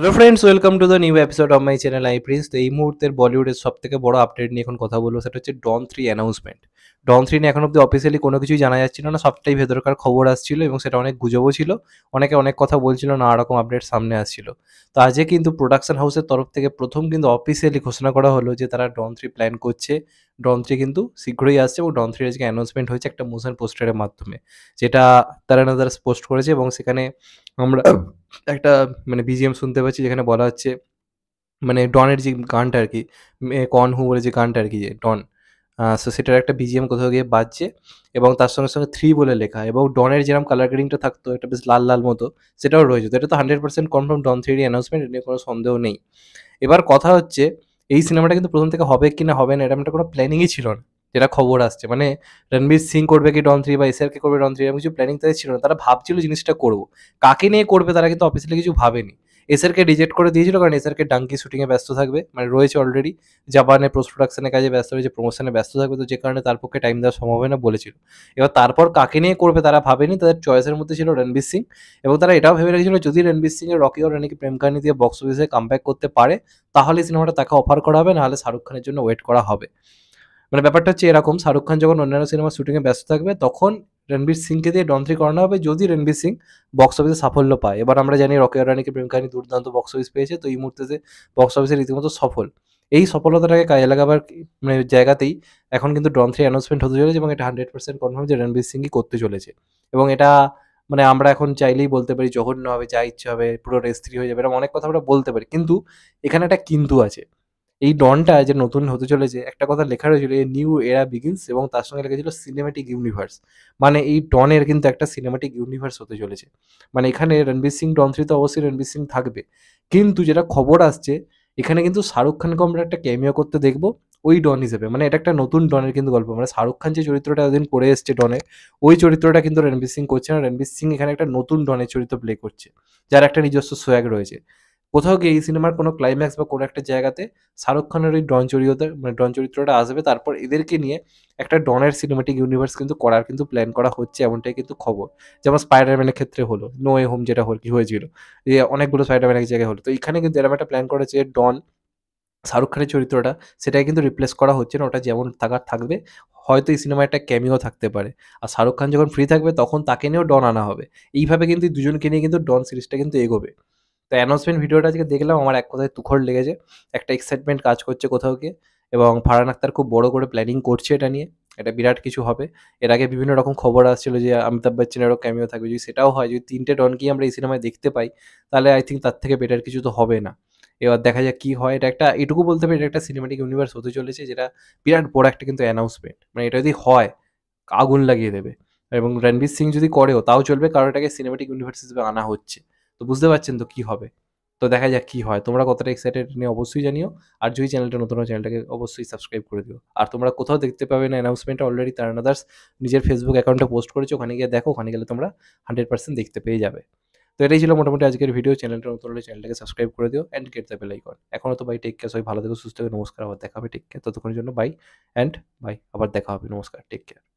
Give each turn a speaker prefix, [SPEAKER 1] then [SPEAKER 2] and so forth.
[SPEAKER 1] hello friends welcome to the new episode of my channel I Prince তো এই মুহূর্তের বলিউডের সব থেকে বড় আপডেট নিয়ে এখন কথা বলবো সেটা হচ্ছে Don three announcement Don three নিয়ে এখন অব্দি অফিসিয়ালি কোনো কিছুই জানা যাচ্ছিল না সবটাই ভেতরকার খবর আসছিল এবং সেটা অনেক গুজবও ছিল অনেকে অনেক কথা বলছিল নানা রকম আপডেট সামনে আসছিল তো আজকে কিন্তু প্রোডাকশন হাউসের তরফ থেকে প্রথম কিন্তু অফিসিয়ালি ঘোষণা করা হলো যে তারা ডন থ্রি প্ল্যান করছে ডন থ্রি কিন্তু শীঘ্রই আসছে এবং ডন থ্রি আজকে অ্যানাউন্সমেন্ট হয়েছে একটা মোশন পোস্টারের মাধ্যমে যেটা না তারা পোস্ট করেছে এবং সেখানে আমরা একটা মানে বিজিএম শুনতে পাচ্ছি যেখানে বলা হচ্ছে মানে ডনের যে গানটা আর কি কন হু বলে যে গানটা আর কি যে ডন সো সেটার একটা বিজিএম কোথাও গিয়ে বাজছে এবং তার সঙ্গে সঙ্গে থ্রি বলে লেখা এবং ডনের যেরকম কালার গ্রেডিংটা থাকতো এটা বেশ লাল লাল মতো সেটাও রয়েছে তো এটা তো hundred percent confirm Don three announcement নিয়ে কোনো সন্দেহ নেই এবার কথা হচ্ছে এই সিনেমাটা কিন্তু প্রথম থেকে হবে কি না হবে না এরকম একটা কোনো প্ল্যানিংই ছিল না যেটা খবর আসছে মানে রণবীর সিং করবে কি ডন থ্রি বা এস আর কে করবে ডন থ্রি এরকম কিছু প্ল্যানিং তাদের ছিল না তারা ভাবছিল জিনিসটা করবো কাকে নিয়ে করবে তারা কিন্তু অফিসিয়ালি কিছু ভাবেনি এসারকে রিজেক্ট করে দিয়েছিল কারণ এসারকে ডাঙ্কি শুটিংয়ে ব্যস্ত থাকবে মানে রয়েছে অলরেডি জাপানে পোস্ট প্রোডাকশনের কাজে ব্যস্ত রয়েছে প্রমোশনে ব্যস্ত থাকবে তো যে কারণে তার পক্ষে টাইম দেওয়া সম্ভব হয় না বলেছিল এবার তারপর কাকে নিয়ে করবে তারা ভাবেনি তাদের চয়েসের মধ্যে ছিল রণবীর সিং এবং তারা এটাও ভেবে রেখেছিল যদি রণবীর সিং এর রকি রানিকে প্রেম কাহিনী দিয়ে বক্স অফিসে কামব্যাক করতে পারে তাহলে সিনেমাটা তাকে অফার করা হবে নাহলে শাহরুখ খানের জন্য ওয়েট করা হবে মানে ব্যাপারটা হচ্ছে এরকম শাহরুখ খান যখন অন্যান্য সিনেমা শুটিংয়ে ব্যস্ত থাকবে তখন রণবীর সিংকে দিয়ে ডন করানো হবে যদি রণবীর সিং বক্স অফিসে সাফল্য পায় এবার আমরা জানি রকেট রানীকে কাহিনী দুর্দান্ত বক্স অফিস পেয়েছে তো এই মুহূর্তে যে বক্স অফিসে রীতিমতো সফল এই সফলতাটাকে কাজে লাগাবার মানে জায়গাতেই এখন কিন্তু ডন অ্যানাউন্সমেন্ট হতে চলেছে এবং এটা হান্ড্রেড পার্সেন্ট কনফার্ম যে রণবীর সিংই করতে চলেছে এবং এটা মানে আমরা এখন চাইলেই বলতে পারি জঘন্য হবে যা ইচ্ছে হবে পুরো রেস্ত্রি হয়ে যাবে এরকম অনেক কথা আমরা বলতে পারি কিন্তু এখানে একটা কিন্তু আছে এই ডনটা যে নতুন হতে চলেছে একটা কথা লেখা রয়েছিল এই নিউ এরা বিগিনস এবং তার সঙ্গে লেখা ছিল সিনেমাটিক ইউনিভার্স মানে এই ডনের কিন্তু একটা সিনেমাটিক ইউনিভার্স হতে চলেছে মানে এখানে রণবীর সিং ডন থ্রি তো অবশ্যই রণবীর সিং থাকবে কিন্তু যেটা খবর আসছে এখানে কিন্তু শাহরুখ খানকে আমরা একটা ক্যামিও করতে দেখবো ওই ডন হিসেবে মানে এটা একটা নতুন ডনের কিন্তু গল্প মানে শাহরুখ খান যে চরিত্রটা এতদিন করে এসছে ডনে ওই চরিত্রটা কিন্তু রণবীর সিং করছে না রণবীর সিং এখানে একটা নতুন ডনের চরিত্র প্লে করছে যার একটা নিজস্ব সোয়াগ রয়েছে কোথাও গিয়ে এই সিনেমার কোনো ক্লাইম্যাক্স বা কোনো একটা জায়গাতে শাহরুখ খানের ওই ডন চরিত্র মানে ডন চরিত্রটা আসবে তারপর এদেরকে নিয়ে একটা ডনের সিনেমেটিক ইউনিভার্স কিন্তু করার কিন্তু প্ল্যান করা হচ্ছে এমনটাই কিন্তু খবর যেমন স্পাইডারম্যানের ক্ষেত্রে হলো নো এ হোম যেটা হল কি হয়েছিল যে অনেকগুলো স্পাইডারম্যান এক জায়গায় হলো তো এখানে কিন্তু এরকম একটা প্ল্যান করা যে ডন শাহরুখ খানের চরিত্রটা সেটাই কিন্তু রিপ্লেস করা হচ্ছে না ওটা যেমন থাকার থাকবে হয়তো এই সিনেমায় একটা ক্যামিও থাকতে পারে আর শাহরুখ খান যখন ফ্রি থাকবে তখন তাকে নিয়েও ডন আনা হবে এইভাবে কিন্তু দুজনকে নিয়ে কিন্তু ডন সিরিজটা কিন্তু এগোবে তো অ্যানাউন্সমেন্ট ভিডিওটা আজকে দেখলাম আমার এক কথায় তুখর লেগেছে একটা এক্সাইটমেন্ট কাজ করছে কোথাও গিয়ে এবং ফারান আক্তার খুব বড় করে প্ল্যানিং করছে এটা নিয়ে এটা বিরাট কিছু হবে এর আগে বিভিন্ন রকম খবর আসছিল যে অমিতাভ বচ্চনেরও ক্যামিও থাকবে যদি সেটাও হয় যদি তিনটে কি আমরা এই সিনেমায় দেখতে পাই তাহলে আই থিঙ্ক তার থেকে বেটার কিছু তো হবে না এবার দেখা যাক কি হয় এটা একটা এটুকু বলতে পারি এটা একটা সিনেমাটিক ইউনিভার্স হতে চলেছে যেটা বিরাট বড় একটা কিন্তু অ্যানাউন্সমেন্ট মানে এটা যদি হয় আগুন লাগিয়ে দেবে এবং রণবীর সিং যদি করেও তাও চলবে কারণ এটাকে সিনেমাটিক ইউনিভার্স হিসেবে আনা হচ্ছে তো বুঝতে পারছেন তো কি হবে তো দেখা যাক কী হয় তোমরা কতটা এক্সাইটেড নিয়ে অবশ্যই জানিও আর যদি চ্যানেলটা নতুন চ্যানেলটাকে অবশ্যই সাবস্ক্রাইব করে দিও আর তোমরা কোথাও দেখতে পাবে না অ্যানাউন্সমেন্ট অলরেডি তার আদার্স নিজের ফেসবুক অ্যাকাউন্টে পোস্ট করেছে ওখানে গিয়ে দেখো ওখানে গেলে তোমরা হান্ড্রেড পার্সেন্ট দেখতে পেয়ে যাবে তো এটাই ছিল মোটামুটি আজকের ভিডিও চ্যানেলটা নতুন হলে চ্যানেলটাকে সাবস্ক্রাইব করে দিও and get the bell icon এখনও তো বাই টেক কেয়ার সবাই ভালো থেকে সুস্থ হবে নমস্কার আবার দেখা হবে টেক কেয়ার ততক্ষণের জন্য বাই অ্যান্ড বাই আবার দেখা হবে নমস্কার টেক কেয়ার